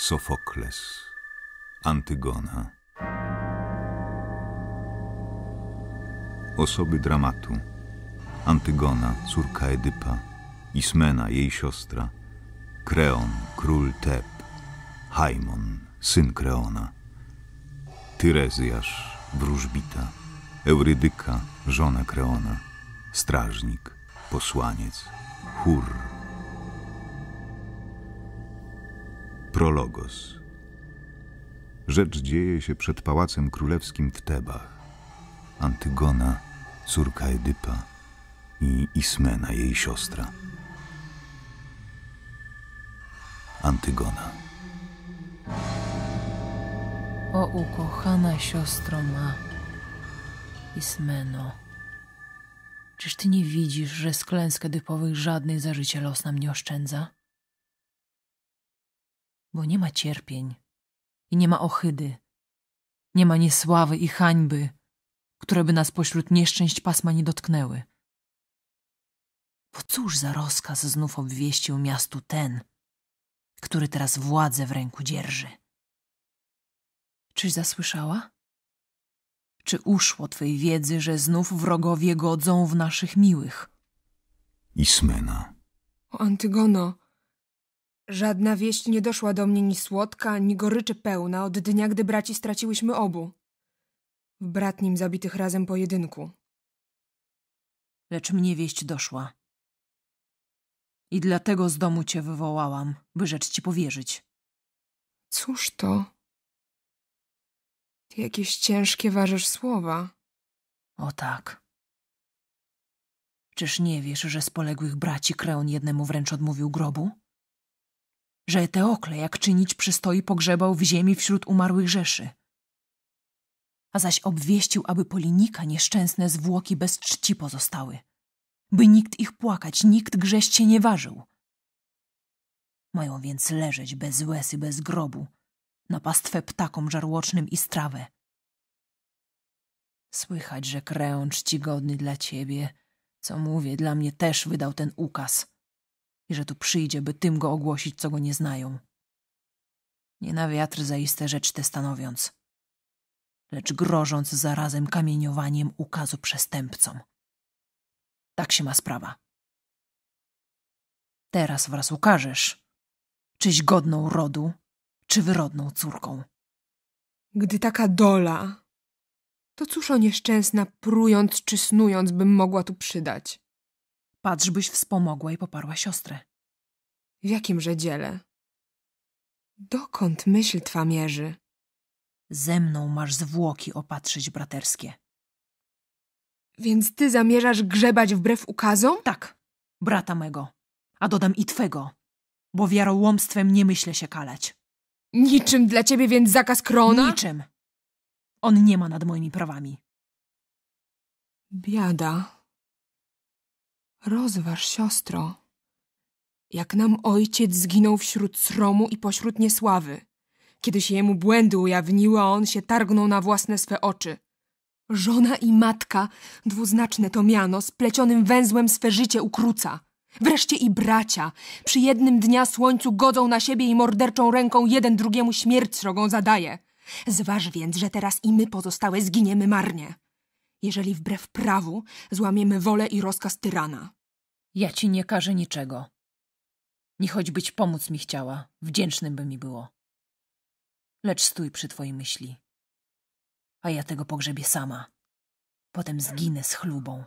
Sofokles, Antygona. Osoby dramatu: Antygona, córka Edypa, Ismena, jej siostra, Kreon, król Teb, Hajmon, syn Kreona, Tyrezjasz, wróżbita, Eurydyka, żona Kreona, strażnik, posłaniec, Hur, Prologos. Rzecz dzieje się przed pałacem królewskim w Tebach. Antygona, córka Edypa i Ismena, jej siostra. Antygona. O ukochana siostro ma, Ismeno, czyż ty nie widzisz, że z klęsk edypowych żadnej za życie los nam nie oszczędza? bo nie ma cierpień i nie ma ohydy, nie ma niesławy i hańby, które by nas pośród nieszczęść pasma nie dotknęły. Bo cóż za rozkaz znów obwieścił miastu ten, który teraz władzę w ręku dzierży? Czyś zasłyszała? Czy uszło twej wiedzy, że znów wrogowie godzą w naszych miłych? Ismena. O Antygono, Żadna wieść nie doszła do mnie ni słodka, ni goryczy pełna od dnia, gdy braci straciłyśmy obu. W bratnim zabitych razem pojedynku. Lecz mnie wieść doszła. I dlatego z domu cię wywołałam, by rzecz ci powierzyć. Cóż to? Ty jakieś ciężkie ważysz słowa. O tak. Czyż nie wiesz, że z poległych braci Kreon jednemu wręcz odmówił grobu? że Eteokle, jak czynić przystoi, pogrzebał w ziemi wśród umarłych rzeszy. A zaś obwieścił, aby polinika nieszczęsne zwłoki bez czci pozostały, by nikt ich płakać, nikt grzeście się nie ważył. Mają więc leżeć bez łez i bez grobu, na pastwę ptakom żarłocznym i strawę. Słychać, że kręcz ci godny dla ciebie, co mówię, dla mnie też wydał ten ukaz – i że tu przyjdzie, by tym go ogłosić, co go nie znają. Nie na wiatr zaiste rzecz te stanowiąc, lecz grożąc zarazem kamieniowaniem ukazu przestępcom. Tak się ma sprawa. Teraz wraz ukażesz, czyś godną rodu, czy wyrodną córką. Gdy taka dola, to cóż o nieszczęsna, prując czy snując, bym mogła tu przydać? Patrz, byś wspomogła i poparła siostrę. W jakimże dziele? Dokąd myśl twa mierzy? Ze mną masz zwłoki opatrzyć braterskie. Więc ty zamierzasz grzebać wbrew ukazom? Tak, brata mego, a dodam i twego, bo wiarołomstwem nie myślę się kalać. Niczym dla ciebie więc zakaz krona? Niczym. On nie ma nad moimi prawami. Biada. Rozważ, siostro, jak nam ojciec zginął wśród sromu i pośród niesławy. Kiedy się jemu błędy ujawniły, a on się targnął na własne swe oczy. Żona i matka, dwuznaczne to miano, splecionym węzłem swe życie ukróca. Wreszcie i bracia, przy jednym dnia słońcu godzą na siebie i morderczą ręką jeden drugiemu śmierć srogą zadaje. Zważ więc, że teraz i my pozostałe zginiemy marnie jeżeli wbrew prawu złamiemy wolę i rozkaz tyrana. Ja ci nie każę niczego. Nie być pomóc mi chciała, wdzięcznym by mi było. Lecz stój przy twojej myśli. A ja tego pogrzebię sama. Potem zginę z chlubą.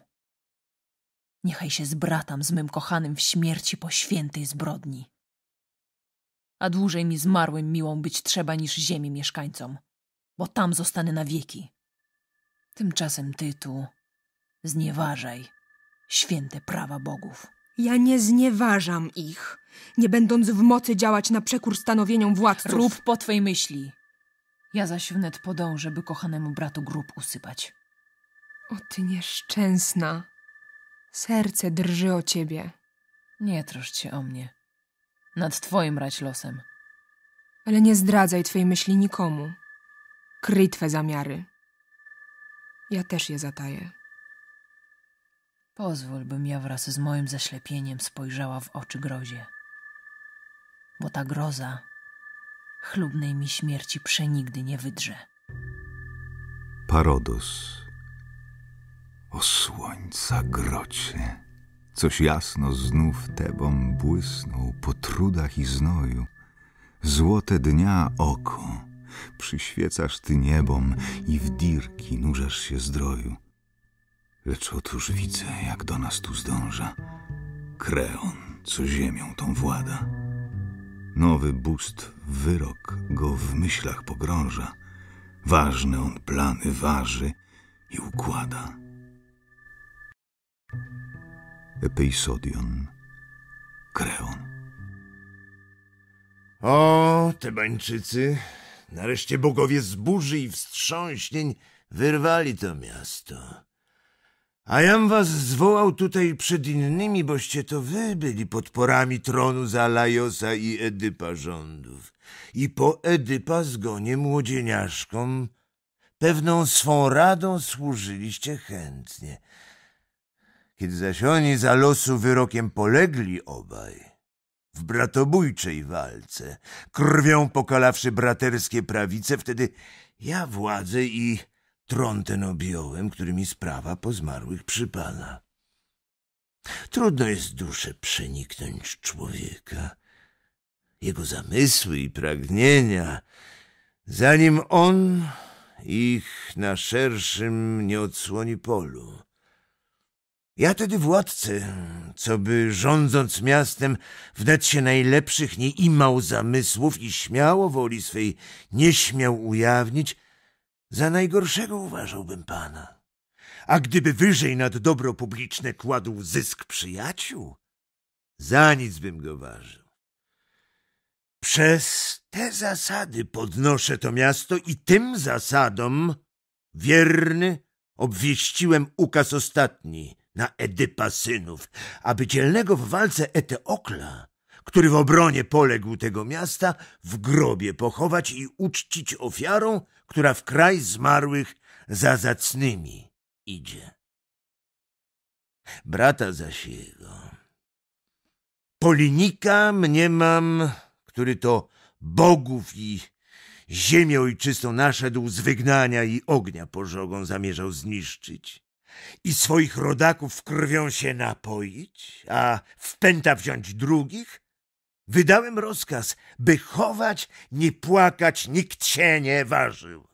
Niechaj się zbratam z mym kochanym w śmierci po świętej zbrodni. A dłużej mi zmarłym miłą być trzeba niż ziemi mieszkańcom, bo tam zostanę na wieki. Tymczasem ty tu znieważaj święte prawa bogów. Ja nie znieważam ich, nie będąc w mocy działać na przekór stanowieniom władców. Rób po twej myśli. Ja zaś wnet podążę, by kochanemu bratu grób usypać. O ty nieszczęsna. Serce drży o ciebie. Nie troszcz się o mnie. Nad twoim rać losem. Ale nie zdradzaj twej myśli nikomu. Kryj twe zamiary. Ja też je zataję. Pozwól, bym ja wraz z moim zaślepieniem spojrzała w oczy grozie. Bo ta groza chlubnej mi śmierci przenigdy nie wydrze. Parodos. O słońca grocie, coś jasno znów Tebą błysnął po trudach i znoju, złote dnia oko przyświecasz ty niebom i w dirki nurzasz się zdroju. Lecz otóż widzę, jak do nas tu zdąża Kreon, co ziemią tą włada. Nowy bóstw wyrok go w myślach pogrąża. Ważne on plany waży i układa. Epeisodion, Kreon. O, Tebańczycy, Nareszcie bogowie z burzy i wstrząśnień wyrwali to miasto. A jam was zwołał tutaj przed innymi, boście to wy byli podporami tronu za Lajosa i Edypa rządów. I po Edypa zgonie młodzieniaszkom pewną swą radą służyliście chętnie. Kiedy zaś oni za losu wyrokiem polegli obaj, w bratobójczej walce, krwią pokalawszy braterskie prawice, wtedy ja władzę i tron ten objąłem, którymi sprawa po zmarłych przypada. Trudno jest duszę przeniknąć człowieka, jego zamysły i pragnienia, zanim on ich na szerszym nie odsłoni polu. Ja tedy władcy, co by rządząc miastem wdać się najlepszych nie imał zamysłów i śmiało woli swej nie śmiał ujawnić, za najgorszego uważałbym pana. A gdyby wyżej nad dobro publiczne kładł zysk przyjaciół, za nic bym go ważył. Przez te zasady podnoszę to miasto i tym zasadom wierny obwieściłem ukaz ostatni – na Edypa synów, aby dzielnego w walce Eteokla, który w obronie poległ tego miasta, w grobie pochować i uczcić ofiarą, która w kraj zmarłych za zacnymi idzie. Brata zaś jego, Polinika mniemam, który to bogów i ziemię ojczystą naszedł z wygnania i ognia pożogą zamierzał zniszczyć i swoich rodaków krwią się napoić, a w pęta wziąć drugich, wydałem rozkaz, by chować, nie płakać, nikt się nie ważył.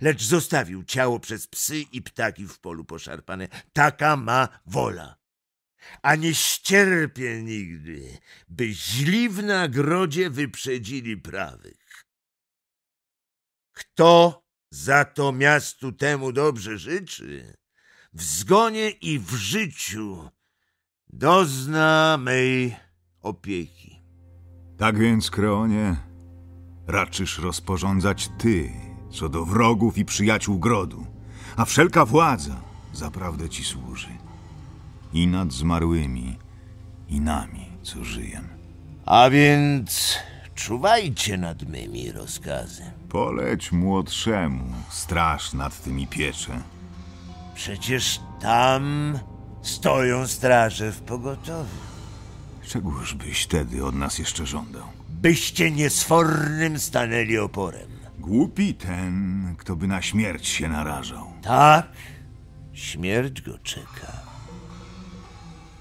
Lecz zostawił ciało przez psy i ptaki w polu poszarpane. Taka ma wola. A nie ścierpię nigdy, by źli w nagrodzie wyprzedzili prawych. Kto za to miastu temu dobrze życzy, w zgonie i w życiu dozna mej opieki. Tak więc, Kreonie, raczysz rozporządzać ty co do wrogów i przyjaciół grodu, a wszelka władza zaprawdę ci służy. I nad zmarłymi, i nami, co żyjem. A więc czuwajcie nad mymi rozkazy. Poleć młodszemu, straż nad tymi piecze. Przecież tam stoją straże w pogotowiu. Czegóż byś wtedy od nas jeszcze żądał? Byście niesfornym stanęli oporem. Głupi ten, kto by na śmierć się narażał. Tak, śmierć go czeka.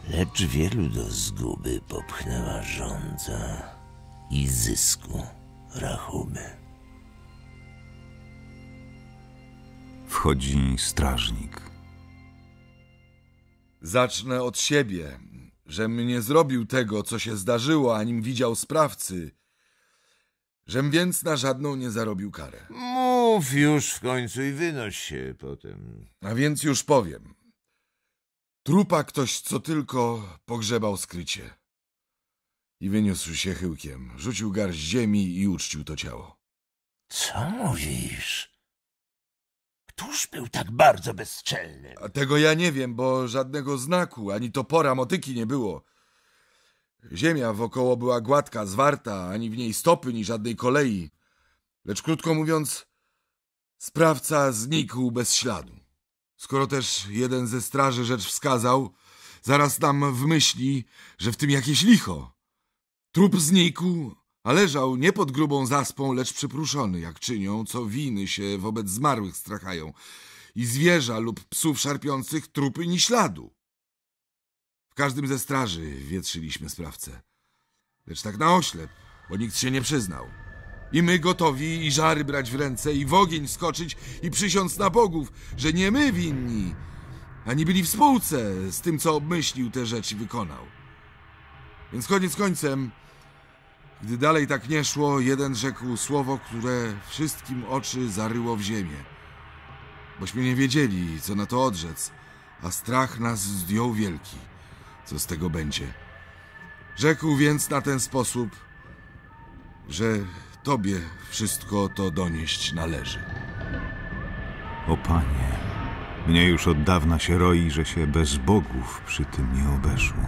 Lecz wielu do zguby popchnęła żądza i zysku rachuby. Wchodzi strażnik Zacznę od siebie, żem nie zrobił tego, co się zdarzyło, ani widział sprawcy, żem więc na żadną nie zarobił karę. Mów już w końcu i wynoś się potem. A więc już powiem. Trupa ktoś co tylko pogrzebał skrycie. I wyniósł się chyłkiem, rzucił garść ziemi i uczcił to ciało. Co mówisz? Któż był tak bardzo bezczelny? A tego ja nie wiem, bo żadnego znaku, ani topora motyki nie było. Ziemia wokoło była gładka, zwarta, ani w niej stopy, ni żadnej kolei. Lecz krótko mówiąc, sprawca znikł bez śladu. Skoro też jeden ze straży rzecz wskazał, zaraz nam w myśli, że w tym jakieś licho. Trup znikł, a leżał nie pod grubą zaspą, lecz przyprószony, jak czynią, co winy się wobec zmarłych strachają i zwierza lub psów szarpiących trupy ni śladu. W każdym ze straży wietrzyliśmy sprawcę, lecz tak na oślep, bo nikt się nie przyznał. I my gotowi i żary brać w ręce, i w ogień skoczyć, i przysiąc na bogów, że nie my winni, ani byli w spółce z tym, co obmyślił te rzeczy i wykonał. Więc koniec końcem gdy dalej tak nie szło, jeden rzekł słowo, które wszystkim oczy zaryło w ziemię. Bośmy nie wiedzieli, co na to odrzec, a strach nas zdjął wielki. Co z tego będzie? Rzekł więc na ten sposób, że tobie wszystko to donieść należy. O panie, mnie już od dawna się roi, że się bez bogów przy tym nie obeszło.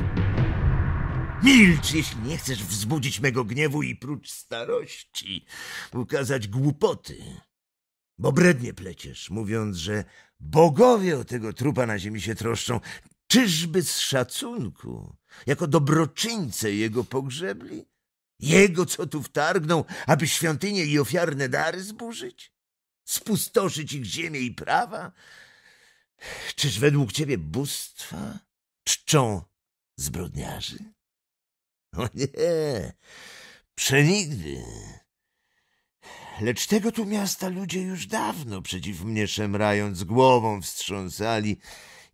Milcz, jeśli nie chcesz wzbudzić mego gniewu i prócz starości ukazać głupoty. Bo brednie pleciesz, mówiąc, że bogowie o tego trupa na ziemi się troszczą. Czyżby z szacunku, jako dobroczyńce jego pogrzebli? Jego, co tu wtargnął, aby świątynie i ofiarne dary zburzyć? Spustoszyć ich ziemię i prawa? Czyż według ciebie bóstwa czczą zbrodniarzy? O nie, przenigdy. Lecz tego tu miasta ludzie już dawno przeciw mnie szemrając głową wstrząsali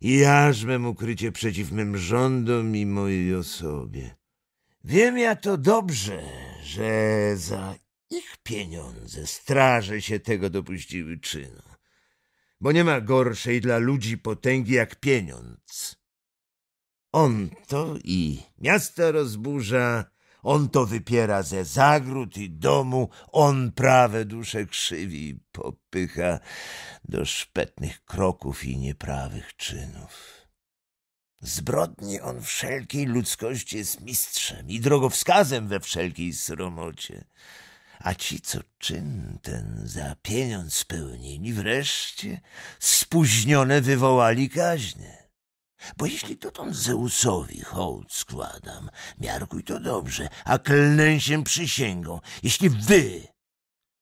i jarzmem mem ukrycie przeciw mym rządom i mojej osobie. Wiem ja to dobrze, że za ich pieniądze straże się tego dopuściły czynu, bo nie ma gorszej dla ludzi potęgi jak pieniądz. On to i miasto rozburza, on to wypiera ze zagród i domu, on prawe dusze krzywi i popycha do szpetnych kroków i nieprawych czynów. Zbrodni on wszelkiej ludzkości jest mistrzem i drogowskazem we wszelkiej sromocie. A ci, co czyn ten za pieniądz spełnili, wreszcie spóźnione wywołali kaźnie. Bo jeśli dotąd Zeusowi hołd składam, miarkuj to dobrze, a klnę się przysięgą, jeśli wy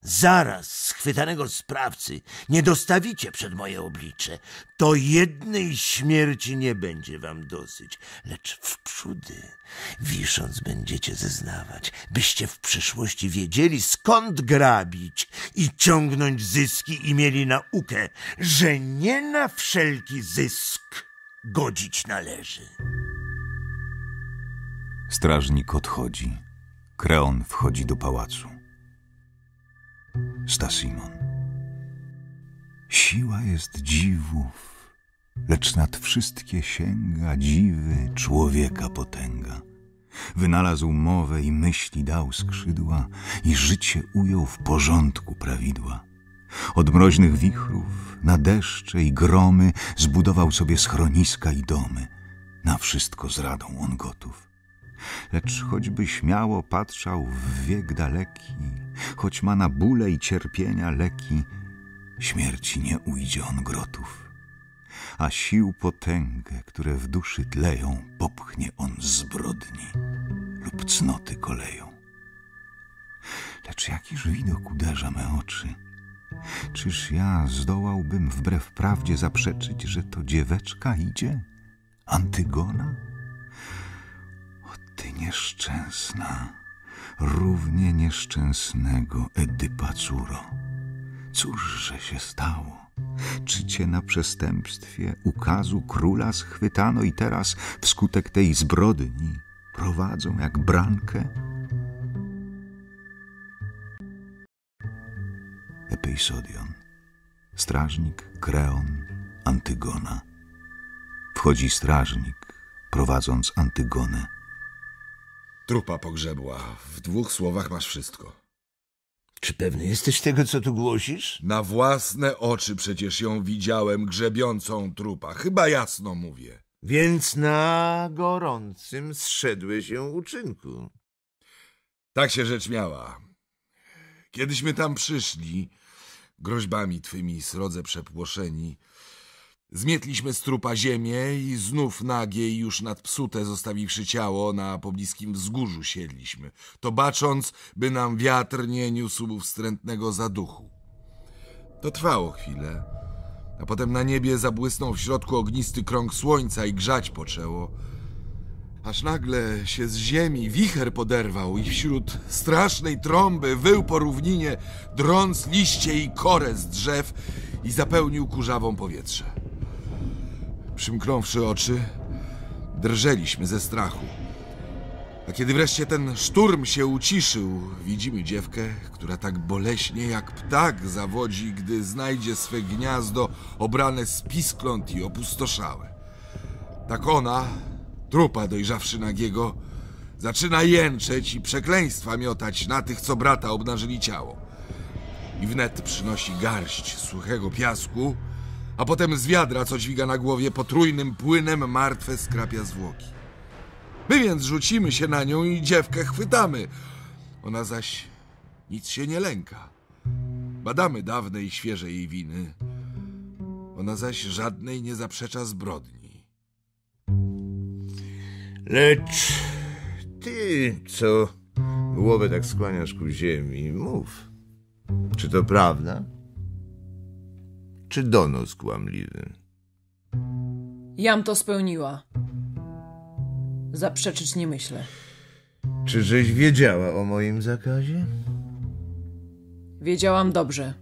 zaraz schwytanego sprawcy nie dostawicie przed moje oblicze, to jednej śmierci nie będzie wam dosyć, lecz wprzódy wisząc będziecie zeznawać, byście w przyszłości wiedzieli skąd grabić i ciągnąć zyski i mieli naukę, że nie na wszelki zysk godzić należy. Strażnik odchodzi. Kreon wchodzi do pałacu. Stasimon. Siła jest dziwów, lecz nad wszystkie sięga dziwy człowieka potęga. Wynalazł mowę i myśli dał skrzydła i życie ujął w porządku prawidła od mroźnych wichrów, na deszcze i gromy zbudował sobie schroniska i domy. Na wszystko z radą on gotów. Lecz choćby śmiało patrzał w wiek daleki, choć ma na bóle i cierpienia leki, śmierci nie ujdzie on grotów. A sił potęgę, które w duszy tleją, popchnie on zbrodni lub cnoty koleją. Lecz jakiż widok uderza me oczy – Czyż ja zdołałbym wbrew prawdzie zaprzeczyć, że to dzieweczka idzie? Antygona? O ty nieszczęsna, równie nieszczęsnego Edypa Curo. Cóż, że się stało? Czy cię na przestępstwie ukazu króla schwytano i teraz wskutek tej zbrodni prowadzą jak brankę? Epeisodion, strażnik, Kreon, Antygona. Wchodzi strażnik, prowadząc Antygonę. Trupa pogrzebła. W dwóch słowach masz wszystko. Czy pewny jesteś tego, co tu głosisz? Na własne oczy przecież ją widziałem grzebiącą trupa. Chyba jasno mówię. Więc na gorącym zszedłeś się uczynku. Tak się rzecz miała. Kiedyśmy tam przyszli, groźbami twymi srodze przepłoszeni, zmietliśmy z trupa ziemię i znów nagie i już nad psute zostawiwszy ciało, na pobliskim wzgórzu siedliśmy, to bacząc, by nam wiatr nie niósł wstrętnego zaduchu. To trwało chwilę, a potem na niebie zabłysnął w środku ognisty krąg słońca i grzać poczęło, Aż nagle się z ziemi wicher poderwał i wśród strasznej trąby wył po równinie, drąc liście i korę z drzew i zapełnił kurzawą powietrze. Przymknąwszy oczy, drżeliśmy ze strachu. A kiedy wreszcie ten szturm się uciszył, widzimy dziewkę, która tak boleśnie jak ptak zawodzi, gdy znajdzie swe gniazdo obrane spiskląt i opustoszałe. Tak ona, trupa dojrzawszy nagiego, zaczyna jęczeć i przekleństwa miotać na tych, co brata obnażyli ciało. I wnet przynosi garść suchego piasku, a potem z wiadra, co dźwiga na głowie, potrójnym płynem martwe skrapia zwłoki. My więc rzucimy się na nią i dziewkę chwytamy. Ona zaś nic się nie lęka. Badamy dawne i świeże jej winy. Ona zaś żadnej nie zaprzecza zbrodni. Lecz ty, co głowę tak skłaniasz ku ziemi, mów, czy to prawda, czy donos kłamliwy? Jam to spełniła. Zaprzeczyć nie myślę. Czyżeś wiedziała o moim zakazie? Wiedziałam dobrze.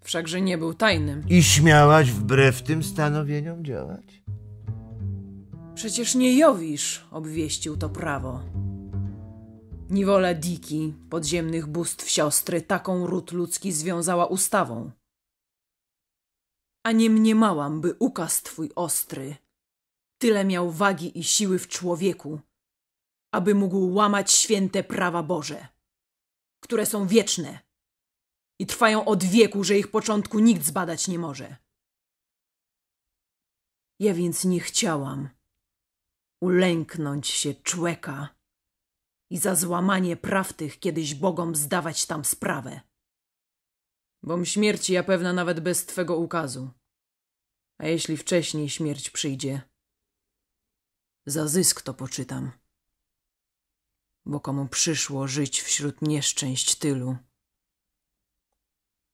Wszakże nie był tajnym. I śmiałaś wbrew tym stanowieniom działać? Przecież nie Jowisz obwieścił to prawo. Niwola Diki, podziemnych bóstw siostry, taką ród ludzki związała ustawą. A nie mniemałam, by ukaz twój ostry tyle miał wagi i siły w człowieku, aby mógł łamać święte prawa Boże, które są wieczne i trwają od wieku, że ich początku nikt zbadać nie może. Ja więc nie chciałam, ulęknąć się człeka i za złamanie praw tych kiedyś bogom zdawać tam sprawę. Bom śmierci ja pewna nawet bez twego ukazu. A jeśli wcześniej śmierć przyjdzie, za zysk to poczytam. Bo komu przyszło żyć wśród nieszczęść tylu?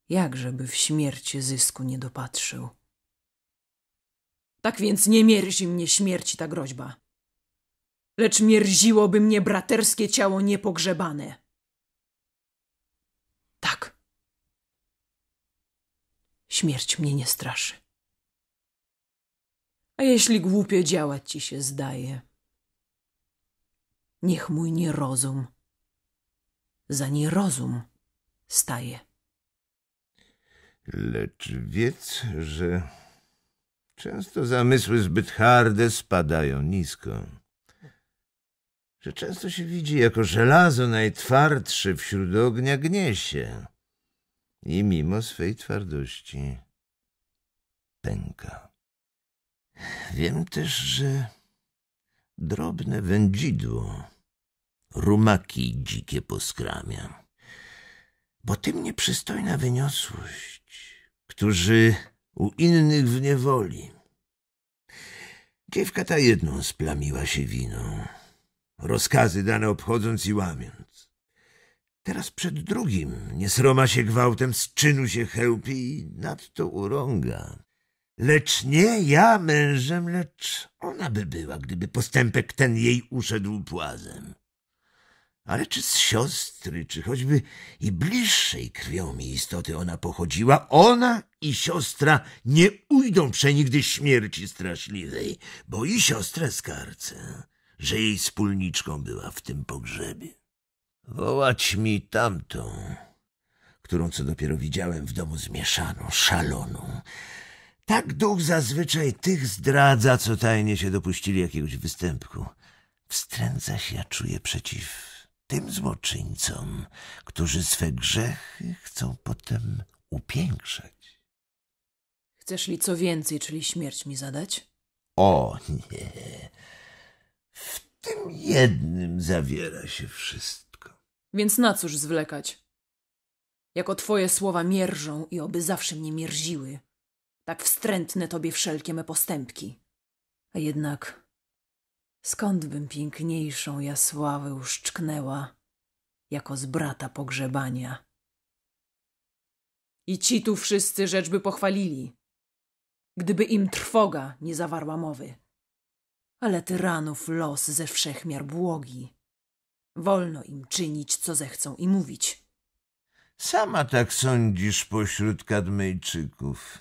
Jakżeby w śmierci zysku nie dopatrzył. Tak więc nie mierzi mnie śmierci ta groźba lecz mierziłoby mnie braterskie ciało niepogrzebane. Tak. Śmierć mnie nie straszy. A jeśli głupie działać ci się zdaje, niech mój nierozum za nierozum staje. Lecz wiedz, że często zamysły zbyt harde spadają nisko że często się widzi jako żelazo najtwardsze wśród ognia gnie się i mimo swej twardości pęka. Wiem też, że drobne wędzidło rumaki dzikie poskramia, bo tym nieprzystojna wyniosłość, którzy u innych w niewoli. Dziewka ta jedną splamiła się winą rozkazy dane obchodząc i łamiąc. Teraz przed drugim nie sroma się gwałtem, z czynu się chełpi i nadto urąga. Lecz nie ja mężem, lecz ona by była, gdyby postępek ten jej uszedł płazem. Ale czy z siostry, czy choćby i bliższej krwią mi istoty ona pochodziła, ona i siostra nie ujdą przenigdy śmierci straszliwej, bo i siostrę skarcę, że jej wspólniczką była w tym pogrzebie. Wołać mi tamtą, którą co dopiero widziałem w domu zmieszaną, szaloną. Tak duch zazwyczaj tych zdradza, co tajnie się dopuścili jakiegoś występku. Wstręca się, ja czuję przeciw tym złoczyńcom, którzy swe grzechy chcą potem upiększać. Chcesz li co więcej, czyli śmierć mi zadać? O nie, jednym zawiera się wszystko. Więc na cóż zwlekać? Jako twoje słowa mierzą i oby zawsze mnie mierziły, tak wstrętne tobie wszelkie me postępki. A jednak skąd bym piękniejszą ja sławę uszczknęła, jako z brata pogrzebania? I ci tu wszyscy rzeczby pochwalili, gdyby im trwoga nie zawarła mowy ale tyranów los ze wszechmiar błogi. Wolno im czynić, co zechcą i mówić. Sama tak sądzisz pośród kadmejczyków.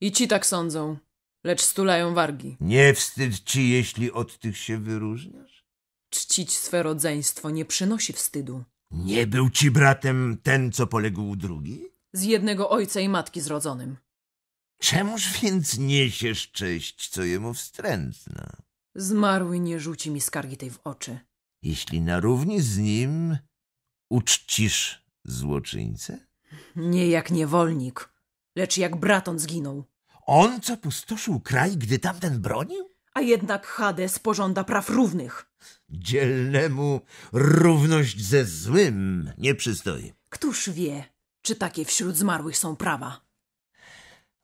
I ci tak sądzą, lecz stulają wargi. Nie wstyd ci, jeśli od tych się wyróżniasz? Czcić swe rodzeństwo nie przynosi wstydu. Nie był ci bratem ten, co poległ drugi? Z jednego ojca i matki zrodzonym. Czemuż więc niesiesz cześć, co jemu wstrętna? Zmarły nie rzuci mi skargi tej w oczy. Jeśli na równi z nim uczcisz złoczyńcę? Nie jak niewolnik, lecz jak brat on zginął. On co pustoszył kraj, gdy tamten bronił? A jednak Hades pożąda praw równych. Dzielnemu równość ze złym nie przystoi. Któż wie, czy takie wśród zmarłych są prawa?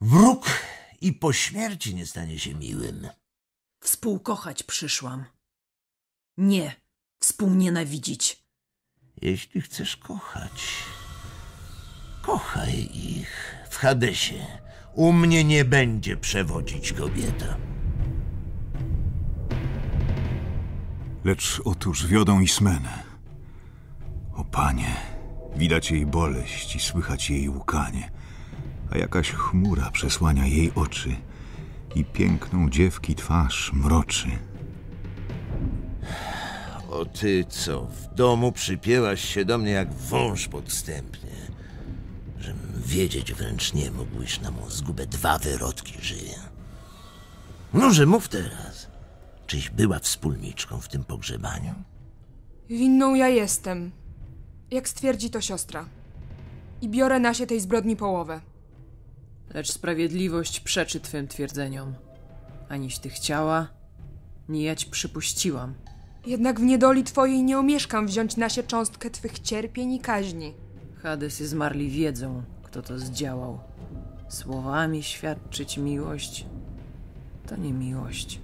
Wróg i po śmierci nie stanie się miłym. Współkochać przyszłam. Nie, współnienawidzić. Jeśli chcesz kochać, kochaj ich w Hadesie. U mnie nie będzie przewodzić kobieta. Lecz otóż wiodą Ismenę. O panie, widać jej boleść i słychać jej łkanie, a jakaś chmura przesłania jej oczy – i piękną dziewki twarz mroczy. O ty co, w domu przypięłaś się do mnie jak wąż podstępny. Żem wiedzieć wręcz nie mógł, iż na mą zgubę dwa wyrodki żyje. Noże mów teraz. Czyś była wspólniczką w tym pogrzebaniu? Winną ja jestem. Jak stwierdzi to siostra. I biorę na się tej zbrodni połowę. Lecz sprawiedliwość przeczy twym twierdzeniom. Aniś ty chciała, nie ja ci przypuściłam. Jednak w niedoli twojej nie omieszkam wziąć na się cząstkę twych cierpień i kaźni. Hadesy zmarli wiedzą, kto to zdziałał. Słowami świadczyć miłość to nie miłość.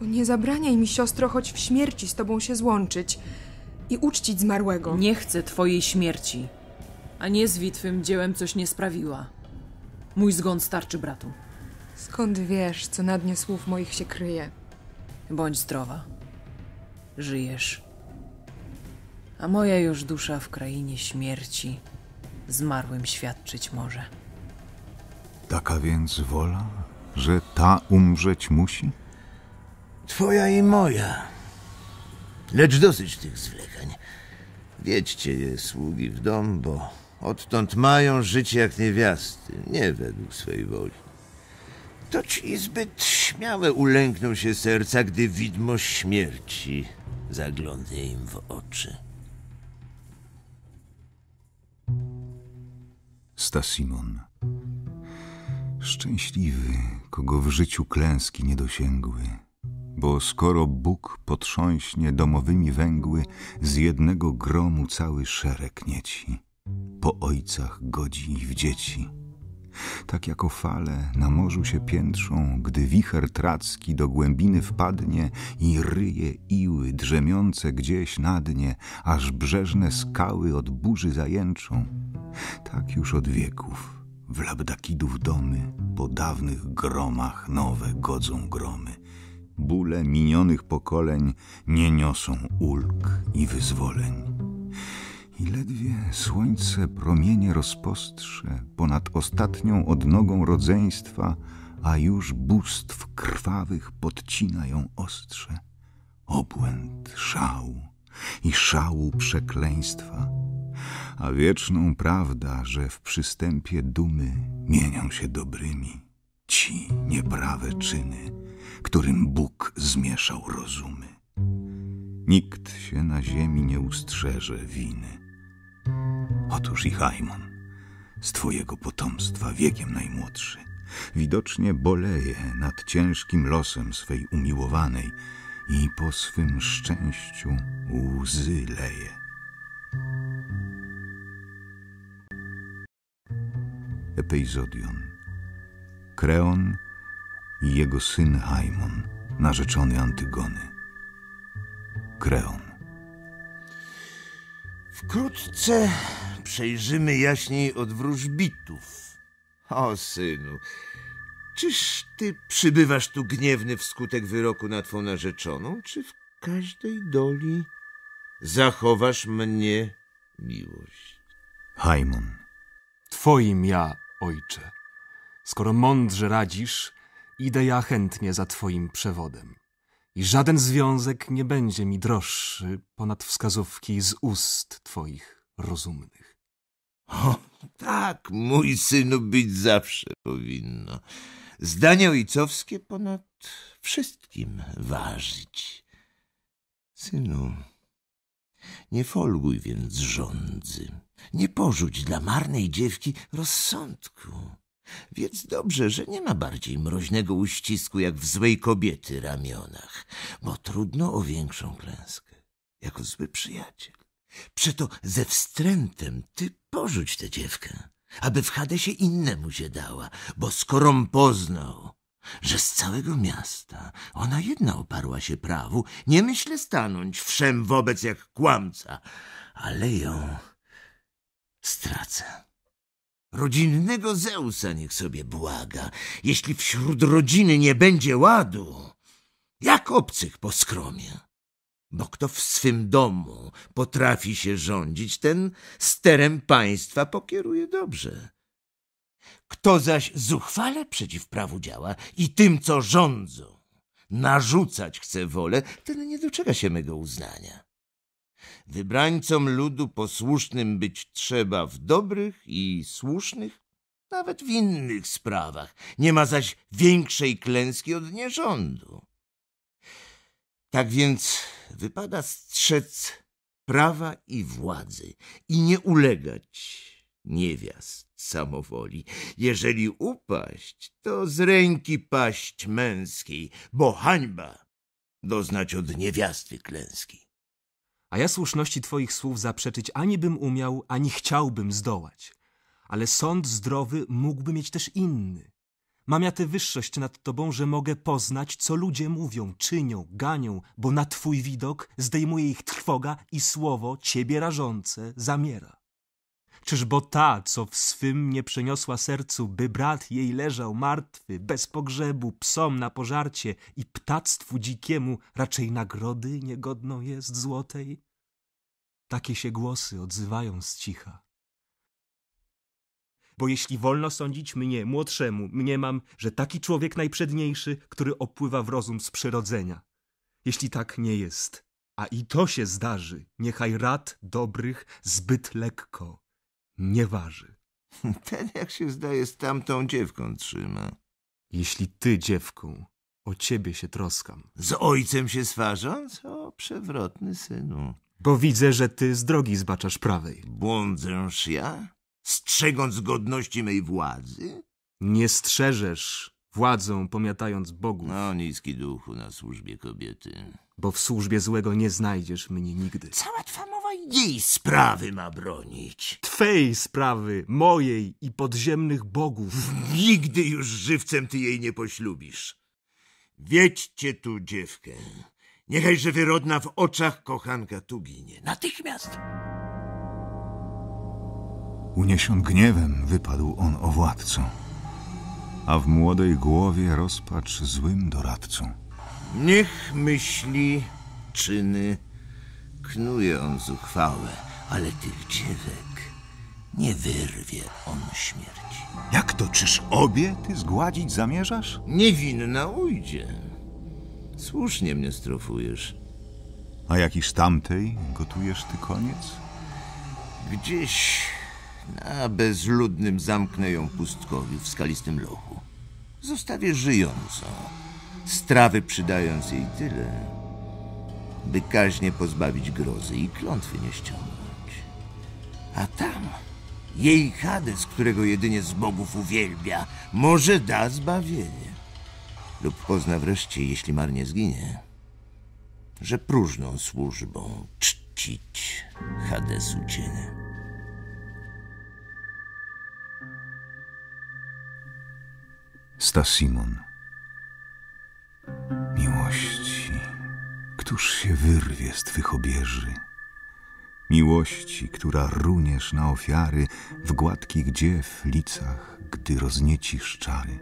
Nie zabraniaj mi, siostro, choć w śmierci z tobą się złączyć i uczcić zmarłego. Nie chcę twojej śmierci, a nie z witwym dziełem coś nie sprawiła. Mój zgon starczy bratu. Skąd wiesz, co na dnie słów moich się kryje? Bądź zdrowa. Żyjesz. A moja już dusza w krainie śmierci zmarłym świadczyć może. Taka więc wola, że ta umrzeć musi? Twoja i moja. Lecz dosyć tych zwlekań. Wiedźcie je, sługi, w dom, bo Odtąd mają życie jak niewiasty, nie według swej woli. To ci zbyt śmiałe ulękną się serca, gdy widmo śmierci zaglądnie im w oczy. Stasimon. Szczęśliwy, kogo w życiu klęski nie dosięgły, bo skoro Bóg potrząśnie domowymi węgły, z jednego gromu cały szereg nieci po ojcach godzi i w dzieci. Tak jako fale na morzu się piętrzą, gdy wicher tracki do głębiny wpadnie i ryje iły drzemiące gdzieś na dnie, aż brzeżne skały od burzy zajęczą. Tak już od wieków w labdakidów domy, po dawnych gromach nowe godzą gromy. Bóle minionych pokoleń nie niosą ulg i wyzwoleń i ledwie słońce promienie rozpostrze ponad ostatnią odnogą rodzeństwa, a już bóstw krwawych podcina ją ostrze. Obłęd szału i szału przekleństwa, a wieczną prawda, że w przystępie dumy mienią się dobrymi ci nieprawe czyny, którym Bóg zmieszał rozumy. Nikt się na ziemi nie ustrzeże winy Otóż i Hajmon, z twojego potomstwa wiekiem najmłodszy, widocznie boleje nad ciężkim losem swej umiłowanej i po swym szczęściu łzy leje. Epejzodion Kreon i jego syn Hajmon, narzeczony Antygony. Kreon Wkrótce przejrzymy jaśniej od wróżbitów. O synu, czyż ty przybywasz tu gniewny wskutek wyroku na twą narzeczoną, czy w każdej doli zachowasz mnie miłość? Hajmon, twoim ja, ojcze. Skoro mądrze radzisz, idę ja chętnie za twoim przewodem i żaden związek nie będzie mi droższy ponad wskazówki z ust twoich rozumnych. O, tak, mój synu być zawsze powinno. Zdanie ojcowskie ponad wszystkim ważyć. Synu, nie folguj więc rządzy, nie porzuć dla marnej dziewki rozsądku. Wiedz dobrze, że nie ma bardziej mroźnego uścisku jak w złej kobiety ramionach, bo trudno o większą klęskę, jako zły przyjaciel. Przeto ze wstrętem ty porzuć tę dziewkę, aby w Hadesie innemu się dała, bo skorom poznał, że z całego miasta ona jedna oparła się prawu, nie myślę stanąć wszem wobec jak kłamca, ale ją stracę. Rodzinnego Zeusa niech sobie błaga, jeśli wśród rodziny nie będzie ładu. Jak obcych poskromie? Bo kto w swym domu potrafi się rządzić, ten sterem państwa pokieruje dobrze. Kto zaś zuchwale przeciw prawu działa i tym, co rządzą, narzucać chce wolę, ten nie doczeka się mego uznania. Wybrańcom ludu posłusznym być trzeba w dobrych i słusznych, nawet w innych sprawach. Nie ma zaś większej klęski od nierządu. Tak więc wypada strzec prawa i władzy i nie ulegać niewiast samowoli. Jeżeli upaść, to z ręki paść męskiej, bo hańba doznać od niewiasty klęski a ja słuszności Twoich słów zaprzeczyć ani bym umiał, ani chciałbym zdołać. Ale sąd zdrowy mógłby mieć też inny. Mam ja tę wyższość nad Tobą, że mogę poznać, co ludzie mówią, czynią, ganią, bo na Twój widok zdejmuje ich trwoga i słowo Ciebie rażące zamiera. Czyżbo ta, co w swym nie przeniosła sercu, by brat jej leżał martwy, bez pogrzebu, psom na pożarcie i ptactwu dzikiemu, raczej nagrody niegodną jest złotej? Takie się głosy odzywają z cicha. Bo jeśli wolno sądzić mnie, młodszemu, mniemam, że taki człowiek najprzedniejszy, który opływa w rozum z przyrodzenia. Jeśli tak nie jest, a i to się zdarzy, niechaj rad dobrych zbyt lekko nie waży. Ten, jak się zdaje, z tamtą dziewką trzyma. Jeśli ty, dziewką, o ciebie się troskam. Z ojcem się swarząc? O, przewrotny synu. Bo widzę, że ty z drogi zbaczasz prawej. Błądzęż ja? Strzegąc godności mej władzy? Nie strzeżesz władzą pomiatając bogów. No, niski duchu na służbie kobiety. Bo w służbie złego nie znajdziesz mnie nigdy. Cała twa mowa jej sprawy ma bronić. Twej sprawy, mojej i podziemnych bogów. Nigdy już żywcem ty jej nie poślubisz. Wiedźcie tu dziewkę. Niechajże wyrodna w oczach kochanka tu ginie. Natychmiast! Uniesion gniewem wypadł on o władcą, a w młodej głowie rozpacz złym doradcą. Niech myśli czyny Knuje on zuchwałe, ale tych dziewek nie wyrwie on śmierci. Jak to, czyż obie ty zgładzić zamierzasz? Niewinna ujdzie. Słusznie mnie strofujesz. A jakiż tamtej gotujesz ty koniec? Gdzieś na bezludnym zamknę ją pustkowi w skalistym lochu. Zostawię żyjącą, strawy przydając jej tyle, by kaźnie pozbawić grozy i klątwy nie ściągnąć. A tam jej Hades, którego jedynie z bogów uwielbia, może da zbawienie. Lub pozna wreszcie, jeśli marnie zginie, że próżną służbą czcić Hadesu cienie. Stasimon. Któż się wyrwie z twych obieży? Miłości, która runiesz na ofiary w gładkich dziew licach, gdy rozniecisz czary.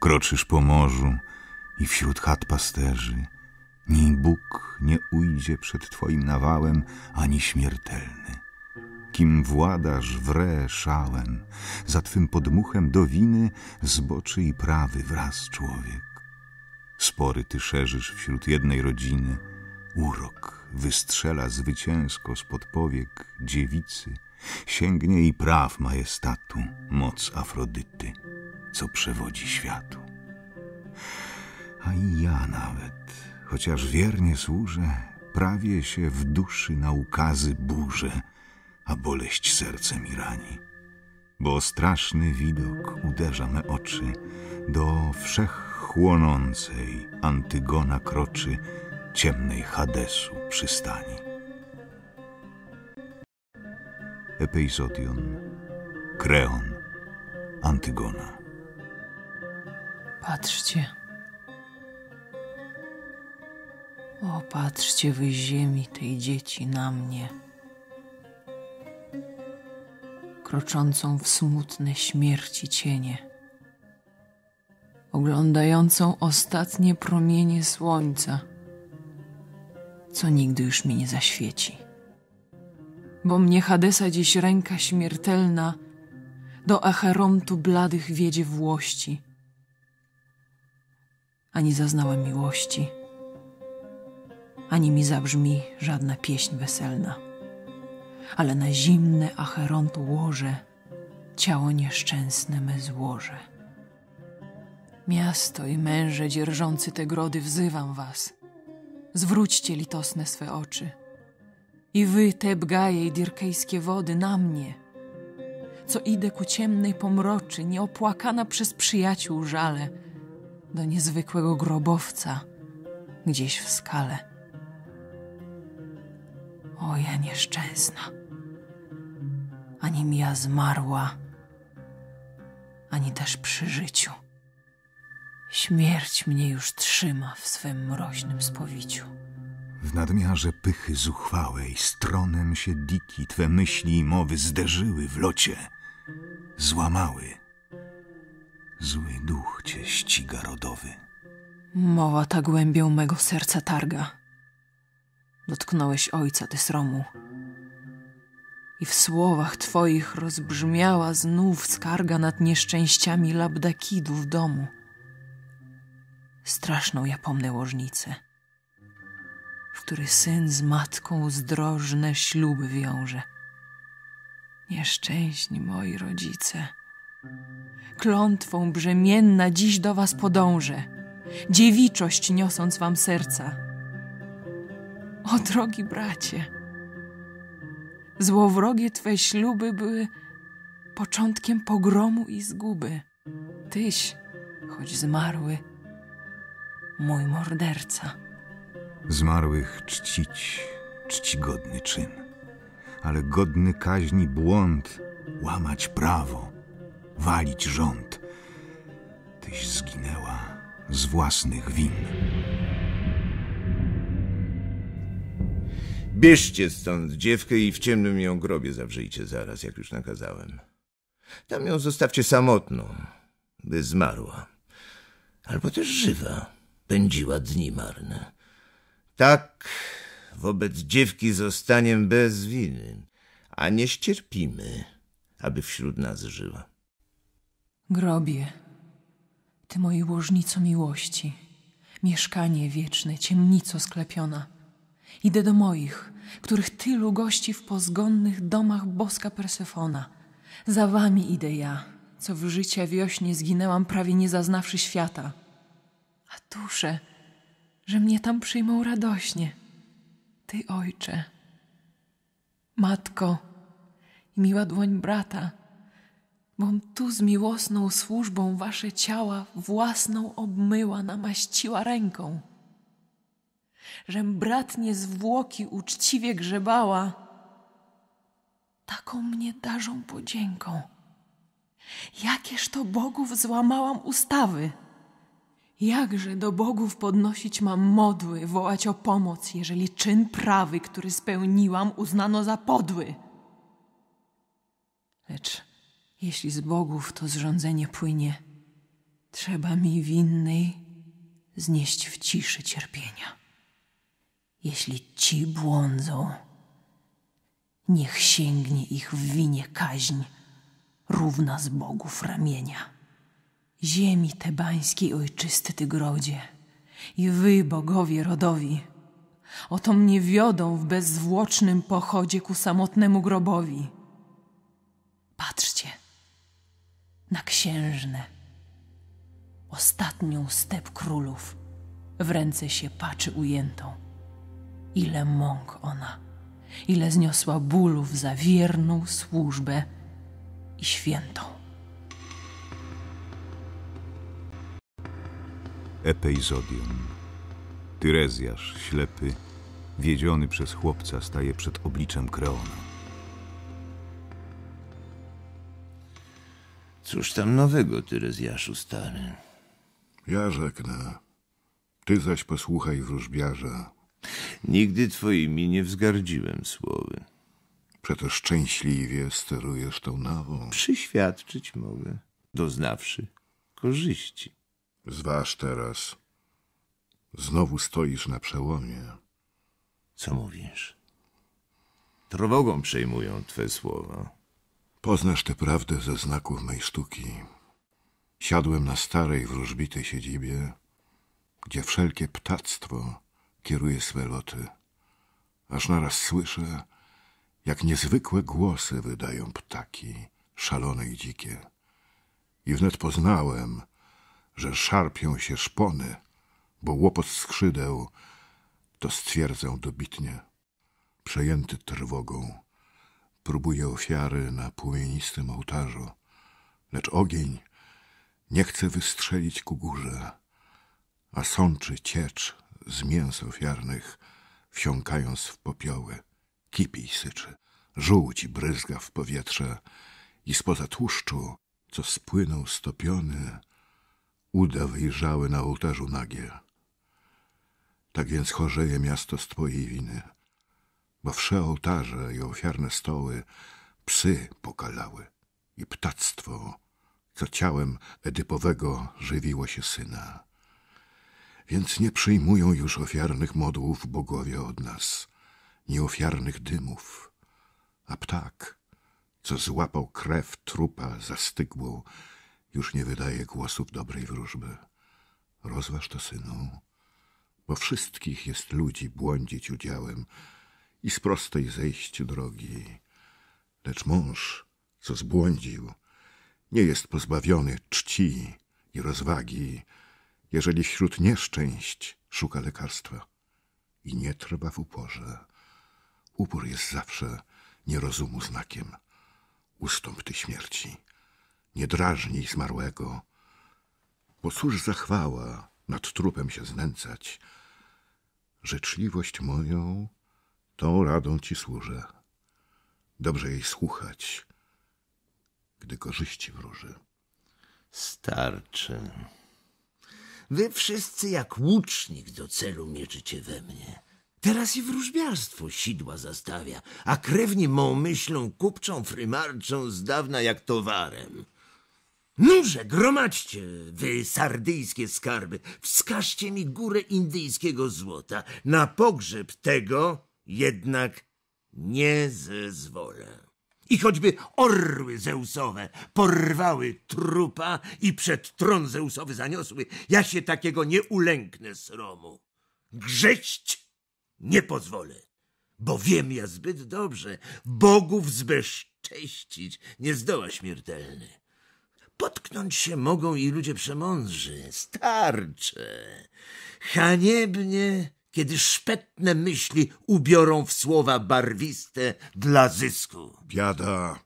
Kroczysz po morzu i wśród chat pasterzy, ni Bóg nie ujdzie przed twoim nawałem, ani śmiertelny. Kim władasz wre szałem, za twym podmuchem do winy zboczy i prawy wraz człowiek Spory ty szerzysz wśród jednej rodziny. Urok wystrzela zwycięsko spod powiek dziewicy. Sięgnie i praw majestatu moc Afrodyty, co przewodzi światu. A i ja nawet, chociaż wiernie służę, prawie się w duszy na ukazy burzę, a boleść serce mi rani bo straszny widok uderza me oczy do wszech Chłonącej Antygona kroczy ciemnej Hadesu przystani. Epeizotion, Kreon, Antygona. Patrzcie. O, patrzcie wy ziemi tej dzieci na mnie, kroczącą w smutne śmierci cienie oglądającą ostatnie promienie słońca, co nigdy już mi nie zaświeci. Bo mnie Hadesa dziś ręka śmiertelna do Acherontu bladych wiedzie włości. Ani zaznałem miłości, ani mi zabrzmi żadna pieśń weselna, ale na zimne Acherontu łoże ciało nieszczęsne me złoże. Miasto i męże dzierżący te grody, wzywam was. Zwróćcie litosne swe oczy. I wy, te bgaje i dirkejskie wody, na mnie, co idę ku ciemnej pomroczy, nieopłakana przez przyjaciół żale, do niezwykłego grobowca gdzieś w skale. O ja nieszczęsna, ani ja zmarła, ani też przy życiu. Śmierć mnie już trzyma w swym mroźnym spowiciu. W nadmiarze pychy zuchwałej stronem się diki twe myśli i mowy zderzyły w locie, złamały. Zły duch cię ściga rodowy. Mowa ta głębią mego serca targa. Dotknąłeś ojca ty sromu. I w słowach twoich rozbrzmiała znów skarga nad nieszczęściami labdakidu w domu straszną japomnę łożnicę, w który syn z matką zdrożne śluby wiąże. Nieszczęśni moi rodzice, klątwą brzemienna dziś do was podążę, dziewiczość niosąc wam serca. O drogi bracie, złowrogie twe śluby były początkiem pogromu i zguby. Tyś, choć zmarły, mój morderca. Zmarłych czcić, czcigodny czyn, ale godny kaźni błąd, łamać prawo, walić rząd. Tyś zginęła z własnych win. Bierzcie stąd dziewkę i w ciemnym ją grobie zawrzyjcie zaraz, jak już nakazałem. Tam ją zostawcie samotną, by zmarła. Albo też żywa spędziła dni marne. Tak wobec dziewki zostaniem bez winy, a nie ścierpimy, aby wśród nas żyła. Grobie, ty mojej łożnico miłości, mieszkanie wieczne, ciemnico sklepiona. Idę do moich, których tylu gości w pozgonnych domach boska Persefona. Za wami idę ja, co w życia wiośnie zginęłam prawie nie zaznawszy świata a duszę, że mnie tam przyjmą radośnie. Ty, ojcze, matko i miła dłoń brata, bom tu z miłosną służbą wasze ciała własną obmyła, namaściła ręką. Żem bratnie zwłoki uczciwie grzebała, taką mnie darzą podzięką. Jakież to bogów złamałam ustawy! Jakże do bogów podnosić mam modły, wołać o pomoc, jeżeli czyn prawy, który spełniłam, uznano za podły? Lecz jeśli z bogów to zrządzenie płynie, trzeba mi winnej znieść w ciszy cierpienia. Jeśli ci błądzą, niech sięgnie ich w winie kaźń, równa z bogów ramienia ziemi tebańskiej ojczysty ty grodzie i wy, bogowie rodowi, oto mnie wiodą w bezwłocznym pochodzie ku samotnemu grobowi. Patrzcie na księżnę, ostatnią step królów, w ręce się paczy ujętą. Ile mąk ona, ile zniosła bólów za wierną służbę i świętą. Epejzodium. Tyrezjasz, ślepy, wiedziony przez chłopca, staje przed obliczem Kreona. Cóż tam nowego, Tyrezjaszu stary? Ja rzeknę. Ty zaś posłuchaj wróżbiarza. Nigdy twoimi nie wzgardziłem słowy. Przeto szczęśliwie sterujesz tą nawą. Przyświadczyć mogę, doznawszy korzyści. Zważ teraz. Znowu stoisz na przełomie. Co mówisz? Trwogą przejmują twe słowa. Poznasz tę prawdę ze znaków mej sztuki. Siadłem na starej, wróżbitej siedzibie, gdzie wszelkie ptactwo kieruje swe loty. Aż naraz słyszę, jak niezwykłe głosy wydają ptaki, szalone i dzikie. I wnet poznałem, że szarpią się szpony, bo łopot skrzydeł, to stwierdzę dobitnie. Przejęty trwogą, próbuje ofiary na płomienistym ołtarzu, lecz ogień nie chce wystrzelić ku górze, a sączy ciecz z mięs ofiarnych, wsiąkając w popioły, kipi i syczy, żółci bryzga w powietrze i spoza tłuszczu, co spłynął stopiony, uda wyjrzały na ołtarzu nagie. Tak więc chorzeje miasto z Twojej winy, bo wsze ołtarze i ofiarne stoły psy pokalały i ptactwo, co ciałem Edypowego żywiło się syna. Więc nie przyjmują już ofiarnych modłów bogowie od nas, nie ofiarnych dymów, a ptak, co złapał krew trupa zastygłą już nie wydaje głosów dobrej wróżby. Rozważ to, synu, bo wszystkich jest ludzi błądzić udziałem i z prostej zejść drogi. Lecz mąż, co zbłądził, nie jest pozbawiony czci i rozwagi, jeżeli wśród nieszczęść szuka lekarstwa. I nie trwa w uporze. Upór jest zawsze nierozumu znakiem. Ustąp ty śmierci nie drażnij zmarłego, bo cóż zachwała nad trupem się znęcać. Życzliwość moją tą radą ci służę. Dobrze jej słuchać, gdy korzyści wróży. Starczy. Wy wszyscy jak łucznik do celu mierzycie we mnie. Teraz i wróżbiarstwo sidła zastawia, a krewni mą myślą kupczą frymarczą z dawna jak towarem. Nurze, gromadźcie, wy sardyjskie skarby, wskażcie mi górę indyjskiego złota. Na pogrzeb tego jednak nie zezwolę. I choćby orły Zeusowe porwały trupa i przed tron Zeusowy zaniosły, ja się takiego nie ulęknę sromu. Grześć nie pozwolę, bo wiem ja zbyt dobrze, bogów zbezcześcić nie zdoła śmiertelny. Potknąć się mogą i ludzie przemądrzy. Starcze. Haniebnie, kiedy szpetne myśli ubiorą w słowa barwiste dla zysku. Biada.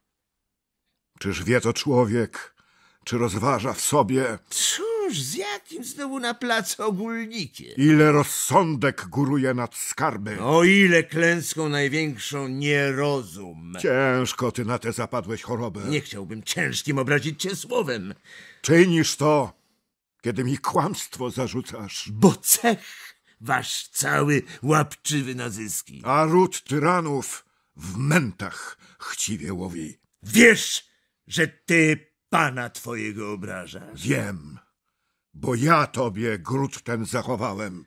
Czyż wie to człowiek? Czy rozważa w sobie? Cóż? Cóż, z jakim znowu na plac ogólnikiem? Ile rozsądek góruje nad skarby? O ile klęską największą nierozum. Ciężko ty na te zapadłeś choroby. Nie chciałbym ciężkim obrazić cię słowem. Czynisz to, kiedy mi kłamstwo zarzucasz. Bo cech wasz cały łapczywy na zyski. A ród tyranów w mętach chciwie łowi. Wiesz, że ty pana twojego obrażasz. Wiem bo ja tobie gród ten zachowałem.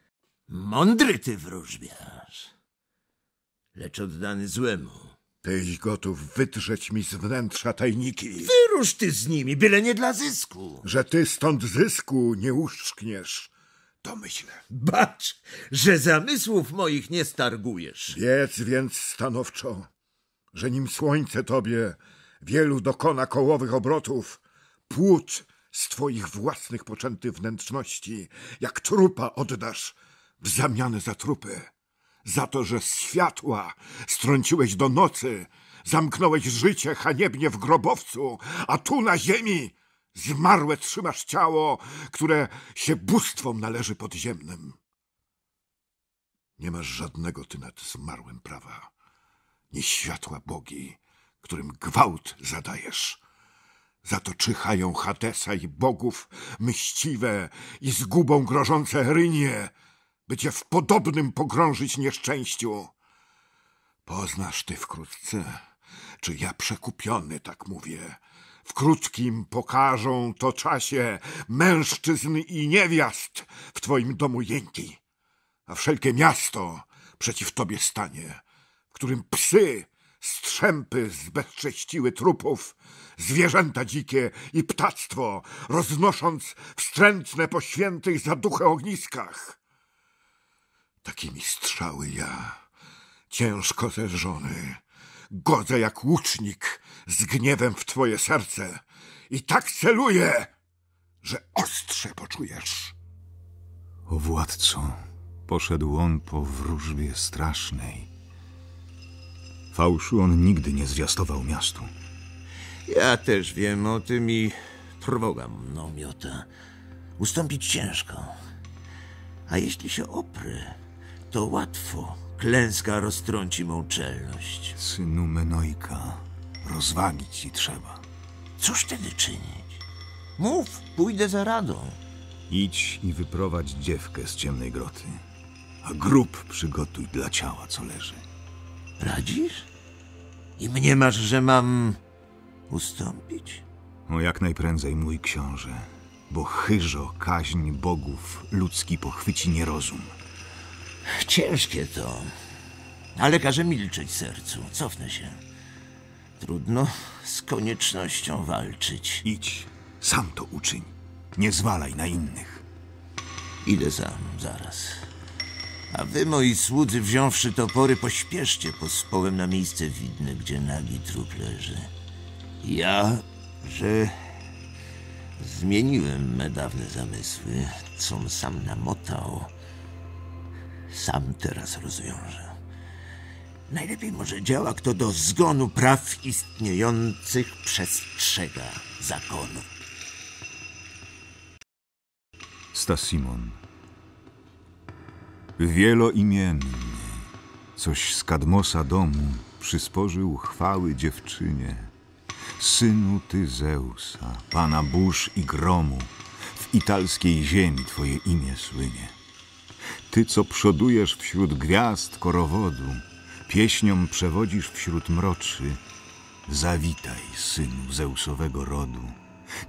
Mądry ty wróżbiarz, lecz oddany złemu. Tyś gotów wytrzeć mi z wnętrza tajniki. Wyrusz ty z nimi, byle nie dla zysku. Że ty stąd zysku nie uszczkniesz, to myślę. Bacz, że zamysłów moich nie stargujesz. Wiedz więc stanowczo, że nim słońce tobie wielu dokona kołowych obrotów, płód z twoich własnych poczętych wnętrzności, jak trupa oddasz w zamianę za trupy. Za to, że światła strąciłeś do nocy, zamknąłeś życie haniebnie w grobowcu, a tu na ziemi zmarłe trzymasz ciało, które się bóstwom należy podziemnym. Nie masz żadnego ty nad zmarłym prawa, ni światła Bogi, którym gwałt zadajesz za to czyhają Hadesa i bogów myśliwe i zgubą grożące rynie, by cię w podobnym pogrążyć nieszczęściu. Poznasz ty wkrótce, czy ja przekupiony tak mówię. W krótkim pokażą to czasie mężczyzn i niewiast w twoim domu jęki, a wszelkie miasto przeciw tobie stanie, w którym psy Strzępy zbezcześciły trupów, zwierzęta dzikie i ptactwo, roznosząc wstrętne po świętych zaduchę ogniskach. Takimi strzały ja, ciężko zerżony, godzę jak łucznik z gniewem w twoje serce i tak celuję, że ostrze poczujesz. O władco, poszedł on po wróżbie strasznej Fałszu on nigdy nie zwiastował miastu. Ja też wiem o tym i trwoga mną no, miota. Ustąpić ciężko. A jeśli się oprę, to łatwo klęska roztrąci mą czelność. Synu Menojka, rozwagi ci trzeba. Cóż wtedy czynić? Mów, pójdę za radą. Idź i wyprowadź dziewkę z ciemnej groty, a grób przygotuj dla ciała, co leży. Radzisz? I mniemasz, że mam ustąpić? No jak najprędzej, mój książę, bo chyżo kaźń bogów ludzki pochwyci nierozum. Ciężkie to, ale każe milczeć sercu. Cofnę się. Trudno z koniecznością walczyć. Idź, sam to uczyń. Nie zwalaj na innych. Idę sam, zaraz. A wy, moi słudzy, wziąwszy topory, pośpieszcie pospołem na miejsce widne, gdzie nagi trup leży. Ja, że zmieniłem me dawne zamysły, com sam namotał, sam teraz rozwiążę. Najlepiej może działa, kto do zgonu praw istniejących przestrzega zakonu. Stas Simon wieloimienny, coś z Kadmosa domu przysporzył chwały dziewczynie, synu ty Zeusa, pana burz i gromu, w italskiej ziemi twoje imię słynie. Ty, co przodujesz wśród gwiazd korowodu, pieśnią przewodzisz wśród mroczy, zawitaj, synu Zeusowego rodu.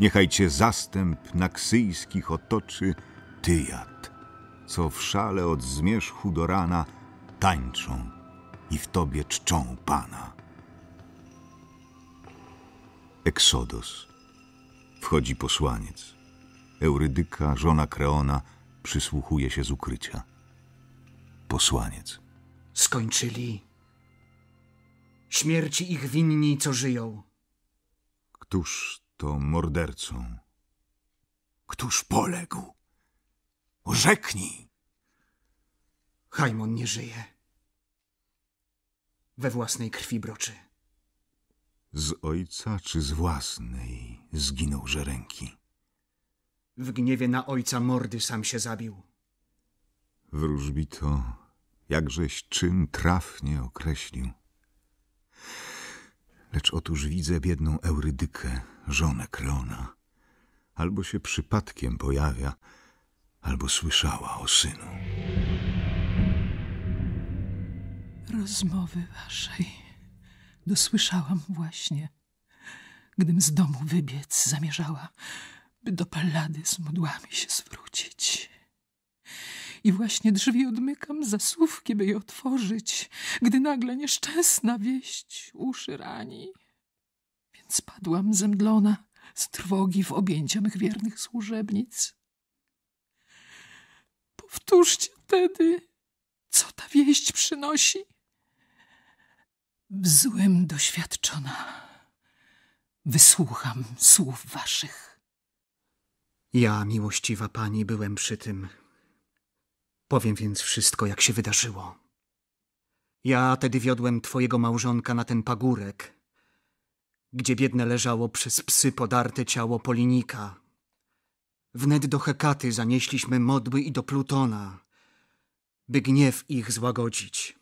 Niechaj cię zastęp naksyjskich otoczy, tyjat, co w szale od zmierzchu do rana tańczą i w tobie czczą Pana. Exodus. Wchodzi posłaniec. Eurydyka, żona Kreona, przysłuchuje się z ukrycia. Posłaniec. Skończyli. Śmierci ich winni, co żyją. Któż to mordercą? Któż poległ? Orzeknij! Hajmon nie żyje. We własnej krwi broczy. Z ojca czy z własnej zginął ręki. W gniewie na ojca mordy sam się zabił. Wróżbito, jakżeś czyn trafnie określił. Lecz otóż widzę biedną Eurydykę, żonę Kreona. Albo się przypadkiem pojawia, albo słyszała o synu. Rozmowy waszej dosłyszałam właśnie, gdym z domu wybiec zamierzała, by do pallady z modłami się zwrócić. I właśnie drzwi odmykam zasówki, by je otworzyć, gdy nagle nieszczęsna wieść uszy rani. Więc padłam zemdlona z trwogi w objęcia mych wiernych służebnic. Wtórzcie tedy, co ta wieść przynosi. W złym doświadczona, wysłucham słów waszych. Ja, miłościwa pani, byłem przy tym. Powiem więc wszystko, jak się wydarzyło. Ja tedy wiodłem twojego małżonka na ten pagórek, gdzie biedne leżało przez psy podarte ciało polinika, Wnet do Hekaty zanieśliśmy modły i do Plutona, by gniew ich złagodzić.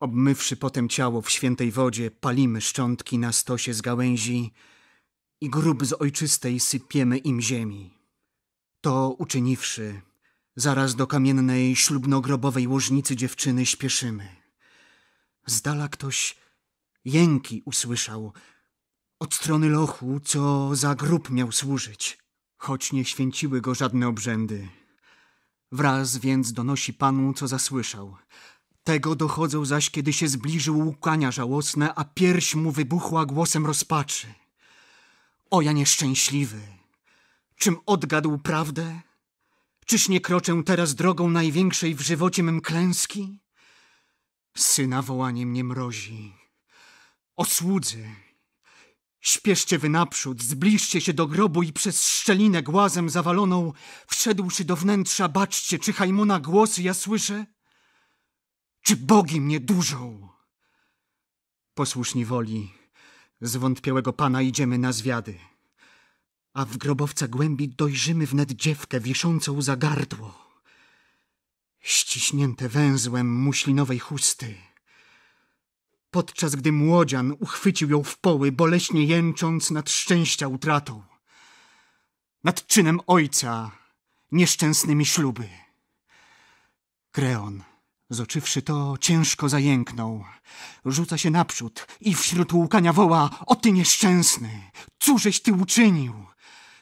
Obmywszy potem ciało w świętej wodzie, palimy szczątki na stosie z gałęzi i grób z ojczystej sypiemy im ziemi. To uczyniwszy, zaraz do kamiennej ślubnogrobowej łożnicy dziewczyny śpieszymy. Z dala ktoś jęki usłyszał od strony lochu, co za grób miał służyć choć nie święciły go żadne obrzędy. Wraz więc donosi panu, co zasłyszał. Tego dochodzą zaś, kiedy się zbliżył łkania żałosne, a pierś mu wybuchła głosem rozpaczy. O ja nieszczęśliwy! Czym odgadł prawdę? Czyż nie kroczę teraz drogą największej w żywocie mym klęski? Syna wołanie mnie mrozi. O słudzy! Śpieszcie wy naprzód, zbliżcie się do grobu i przez szczelinę głazem zawaloną, wszedłszy do wnętrza, baczcie, czy Hajmona głosy ja słyszę, czy bogi mnie dużą. Posłuszni woli zwątpiałego pana idziemy na zwiady, a w grobowca głębi dojrzymy wnet dziewkę wiszącą za gardło, ściśnięte węzłem muślinowej chusty podczas gdy młodzian uchwycił ją w poły, boleśnie jęcząc nad szczęścia utratą, nad czynem ojca, nieszczęsnymi śluby. Kreon, zoczywszy to, ciężko zajęknął. Rzuca się naprzód i wśród łukania woła – o ty nieszczęsny, cóżeś ty uczynił?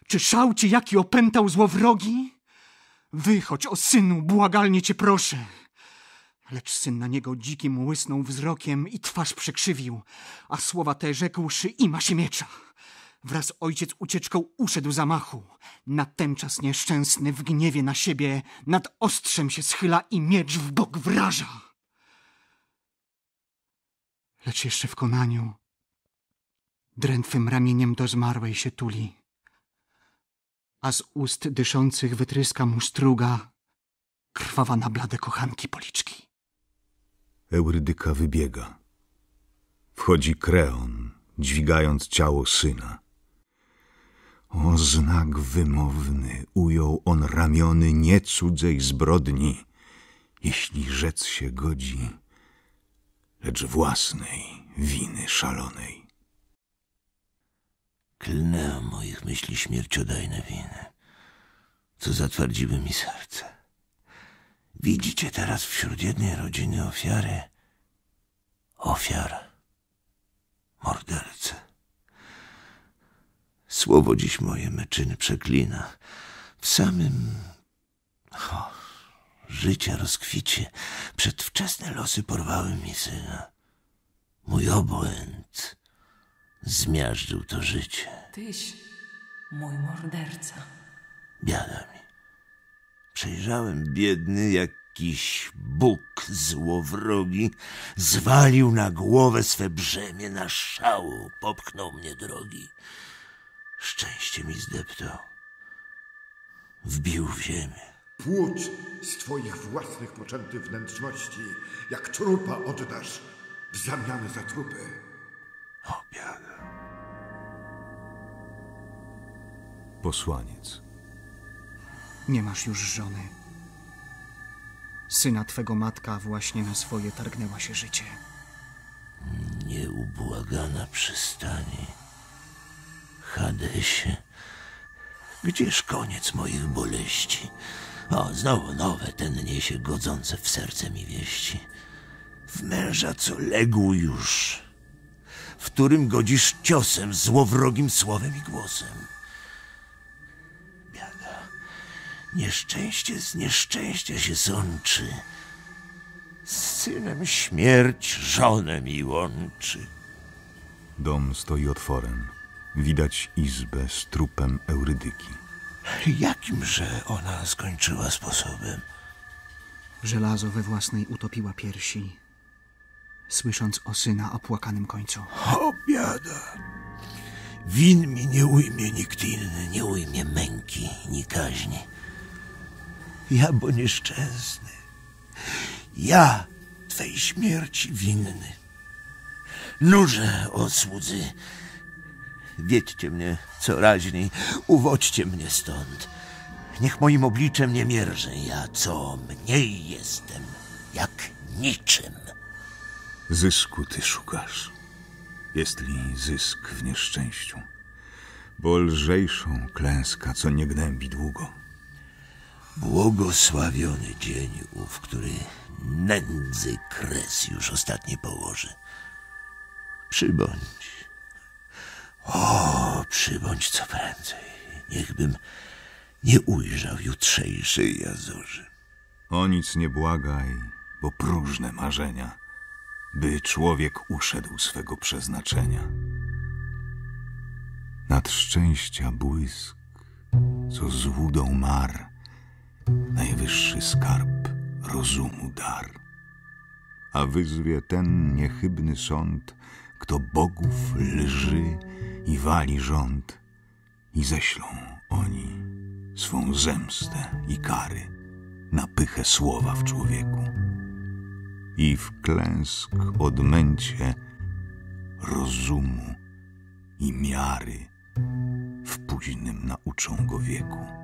Czy szał ci jaki opętał złowrogi? Wychodź, o synu, błagalnie cię proszę – Lecz syn na niego dzikim łysnął wzrokiem i twarz przekrzywił, a słowa te rzekłszy i ma się miecza. Wraz ojciec ucieczką uszedł zamachu. Natenczas nieszczęsny w gniewie na siebie nad ostrzem się schyla i miecz w bok wraża. Lecz jeszcze w konaniu drętwym ramieniem do zmarłej się tuli, a z ust dyszących wytryska mu struga krwawa na blade kochanki policzki. Eurydyka wybiega. Wchodzi Kreon, dźwigając ciało syna. O znak wymowny ujął on ramiony nie cudzej zbrodni, jeśli rzec się godzi, lecz własnej winy szalonej. Klnę moich myśli śmierciodajne winy, co zatwardziły mi serce. Widzicie teraz wśród jednej rodziny ofiary, ofiar, mordercy. Słowo dziś moje meczyny przeklina. W samym o, życia rozkwicie przedwczesne losy porwały mi syna. Mój obłęd zmiażdżył to życie. Tyś mój morderca. Biada mi. Przejrzałem biedny, jakiś Bóg złowrogi zwalił na głowę swe brzemię na szału, popchnął mnie drogi. Szczęście mi zdeptał. Wbił w ziemię. płód z twoich własnych poczętych wnętrzności, jak trupa oddasz w zamian za trupy. biada. Posłaniec. Nie masz już żony. Syna twego matka właśnie na swoje targnęła się życie. Nieubłagana przystani. Hadesie, gdzież koniec moich boleści? O, znowu nowe ten niesie godzące w serce mi wieści. W męża co legł już, w którym godzisz ciosem, złowrogim słowem i głosem. Nieszczęście z nieszczęścia się sączy. Z synem śmierć żonę mi łączy. Dom stoi otworem. Widać izbę z trupem Eurydyki. Jakimże ona skończyła sposobem? Żelazo we własnej utopiła piersi, słysząc o syna opłakanym końcu. Obiada. Win mi nie ujmie nikt inny, nie ujmie męki, ni kaźni ja bo nieszczęsny, ja twej śmierci winny. Nurze, o słudzy, wiedźcie mnie coraźniej, uwodźcie mnie stąd. Niech moim obliczem nie mierzy ja, co mniej jestem, jak niczym. Zysku ty szukasz, jestli zysk w nieszczęściu, bo lżejszą klęska, co nie gnębi długo. Błogosławiony dzień ów, który nędzy kres już ostatni położy. Przybądź. O, przybądź co prędzej. Niechbym nie ujrzał jutrzejszej jazorzy. O nic nie błagaj, bo próżne marzenia, by człowiek uszedł swego przeznaczenia. Nad szczęścia błysk, co złudą mar, najwyższy skarb rozumu dar. A wyzwie ten niechybny sąd, kto bogów lży i wali rząd, i ześlą oni swą zemstę i kary na pychę słowa w człowieku. I w klęsk odmęcie rozumu i miary w późnym nauczą go wieku.